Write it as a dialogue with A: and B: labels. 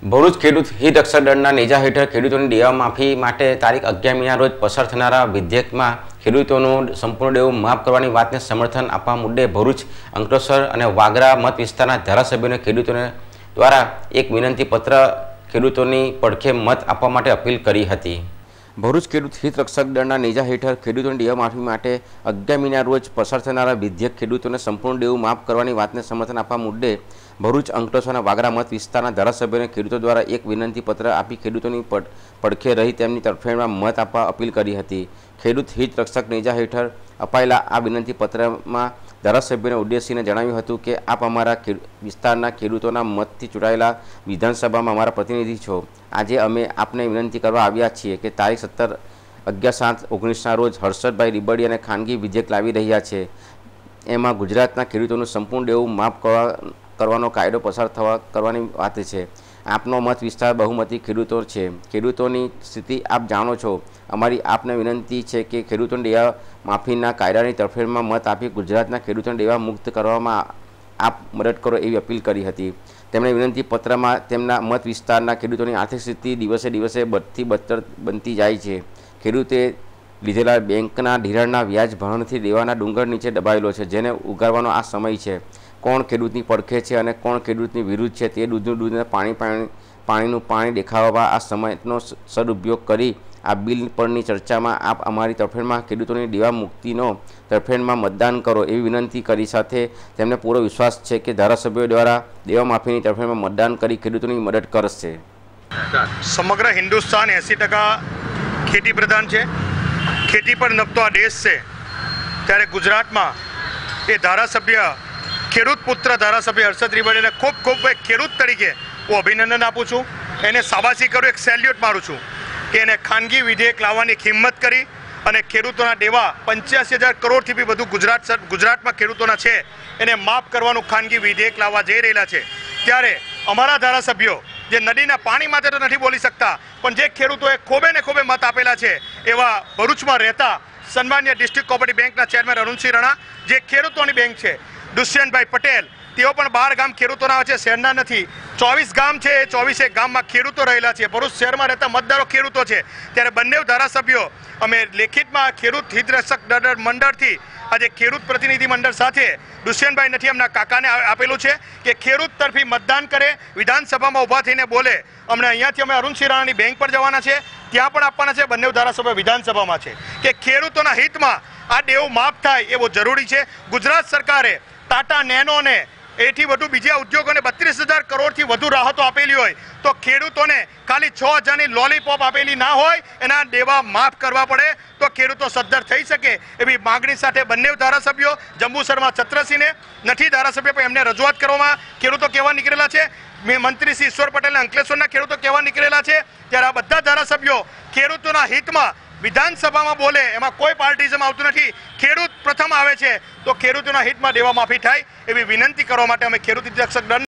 A: ભરૂચ ખેડૂત હિત અક્ષરદળના નેજા હેઠળ ખેડૂતોની દેવા માફી માટે તારીખ અગિયાર મીના રોજ પસાર થનારા વિધેયકમાં ખેડૂતોનું સંપૂર્ણ દેવું માફ કરવાની વાતને સમર્થન આપવા મુદ્દે ભરૂચ અંકલેશ્વર અને વાગરા મત વિસ્તારના ધારાસભ્યોને ખેડૂતોને દ્વારા એક વિનંતી પત્ર ખેડૂતોની પડખે મત આપવા માટે અપીલ કરી હતી ભરૂચ ખેડૂત હિત રક્ષક દળના નેજા હેઠળ ખેડૂતોની દેવા માફી માટે અગિયાર મહિના રોજ પસાર થનારા વિધેયક ખેડૂતોને સંપૂર્ણ દેવું માફ કરવાની વાતને સમર્થન આપવા મુદ્દે ભરૂચ અંકલેશ્વરના વાગરા મત વિસ્તારના ધારાસભ્યોને ખેડૂતો દ્વારા એક વિનંતી પત્ર આપી ખેડૂતોની પડખે રહી તેમની તરફેણમાં મત આપવા અપીલ કરી હતી ખેડૂત હિત રક્ષક નેજા હેઠળ અપાયેલા આ વિનંતી પત્રમાં ધારાસભ્યોને ઉદ્દેશીને જણાવ્યું હતું કે આપ અમારા વિસ્તારના ખેડૂતોના મતથી ચૂંટાયેલા વિધાનસભામાં અમારા પ્રતિનિધિ છો આજે અમે આપને વિનંતી કરવા આવ્યા છીએ કે તારીખ સત્તર અગિયાર સાત ઓગણીસના રોજ હર્ષદભાઈ રીબડી અને ખાનગી વિધેયક લાવી રહ્યા છે એમાં ગુજરાતના ખેડૂતોનું સંપૂર્ણ દેવું માફ કરવા કરવાનો કાયદો પસાર થવા કરવાની વાત છે આપનો મત વિસ્તાર બહુમતી ખેડૂતો છે ખેડૂતોની સ્થિતિ આપ જાણો છો અમારી આપને વિનંતી છે કે ખેડૂતોને દેવા માફીના કાયદાની તરફેણમાં મત આપી ગુજરાતના ખેડૂતોને દેવા મુક્ત કરવામાં આપ મદદ કરો એવી અપીલ કરી હતી તેમણે વિનંતી પત્રમાં તેમના મત વિસ્તારના ખેડૂતોની આર્થિક સ્થિતિ દિવસે દિવસે બદથી બદતર બનતી જાય છે ખેડૂતે લીધેલા બેંકના ધિરાણના વ્યાજ ભરણથી દેવાના ડુંગર નીચે દબાયેલો છે જેને ઉગારવાનો આ સમય છે કોણ ખેડૂતની પડખે છે અને કોણ ખેડૂતની વિરુદ્ધ છે તે દૂધનું દૂધને પાણી પાણી પાણીનું પાણી દેખાડવા આ સમયનો સદુપયોગ કરી આ બિલ પરની ચર્ચામાં આપ અમારી તરફેણમાં ખેડૂતોની દેવા મુક્તિનો તરફેણમાં મતદાન કરો એવી વિનંતી કરી સાથે તેમને પૂરો વિશ્વાસ છે કે ધારાસભ્યો દ્વારા દેવા માફીની તરફેણમાં મતદાન કરી ખેડૂતોની મદદ કરશે
B: સમગ્ર હિન્દુસ્તાન એંસી ટકા ખેતી પ્રધાન છે ખેતી પર નભતો આ દેશ છે ત્યારે ગુજરાતમાં એ ધારાસભ્ય ખેડૂત પુત્ર ધારાસભ્ય હર્ષદ ત્રિવેદીને ખૂબ ખૂબ એક ખેડૂત તરીકે હું અભિનંદન આપું છું એને સાબાસી કરું એક સેલ્યુટ મારું છું કે એને ખાનગી વિધેયક લાવવાની હિંમત કરી અને ખેડૂતોના દેવા પંચ્યાસી હજાર કરોડથી બી વધુ ગુજરાત ગુજરાતમાં ખેડૂતોના છે એને માફ કરવાનું ખાનગી વિધેયક લાવવા જઈ રહેલા છે ત્યારે અમારા ધારાસભ્યો જે નદીના પાણી માટે તો નથી બોલી શકતા પણ જે ખેડૂતોએ ખોબે ને ખોબે મત આપેલા છે એવા ભરૂચમાં રહેતા સન્માન્ય ડિસ્ટ્રિક્ટ કોઓપરેટિવ બેંકના ચેરમેન અરુણસિંહ રણા જે ખેડૂતોની બેંક છે દુષ્યંતભાઈ પટેલ તેઓ પણ બાર ગામ ખેડૂતોના છે શહેરના નથી ચોવીસ ગામ છે એ ચોવીસે ગામમાં ખેડૂતો રહેલા છે ભરૂચ શહેરમાં રહેતા મતદારો ખેડૂતો છે ત્યારે બંને ધારાસભ્યો અમે લેખિતમાં ખેડૂત હિતરક્ષક મંડળથી આજે ખેડૂત પ્રતિનિધિ મંડળ સાથે દુષ્યંતભાઈ નથી એમના કાકાને આપેલું છે કે ખેડૂત તરફી મતદાન કરે વિધાનસભામાં ઊભા થઈને બોલે અમને અહીંયાથી અમે અરુણ સિરાણાની બેંક પર જવાના છે ત્યાં પણ આપવાના છે બંને ધારાસભ્ય વિધાનસભામાં છે કે ખેડૂતોના હિતમાં આ દેવ માફ થાય એવો જરૂરી છે ગુજરાત સરકારે ટાટા નેનોને એથી વધુ બીજા ઉદ્યોગોને બત્રીસ હજાર કરોડથી વધુ રાહતો આપેલી હોય તો ખેડૂતોને ખાલી છ હજારની લોલીપોપ આપેલી ના હોય એના દેવા માફ કરવા પડે તો ખેડૂતો સદ્ધર થઈ શકે એવી માગણી સાથે બંને ધારાસભ્યો જંબુસરમાં છત્રસિંહને નથી ધારાસભ્ય પણ એમને રજૂઆત કરવામાં ખેડૂતો કેવા નીકળેલા છે મંત્રી શ્રી ઈશ્વર પટેલ અંકલેશ્વરના ખેડૂતો કેવા નીકળેલા છે ત્યારે આ બધા ધારાસભ્યો ખેડૂતોના હિતમાં વિધાનસભામાં બોલે એમાં કોઈ પાર્ટીઝમ આવતું નથી ખેડૂત પ્રથમ આવે છે તો ખેડૂતોના હિતમાં દેવા માફી થાય એવી વિનંતી કરવા માટે અમે ખેડૂત રક્ષક દળ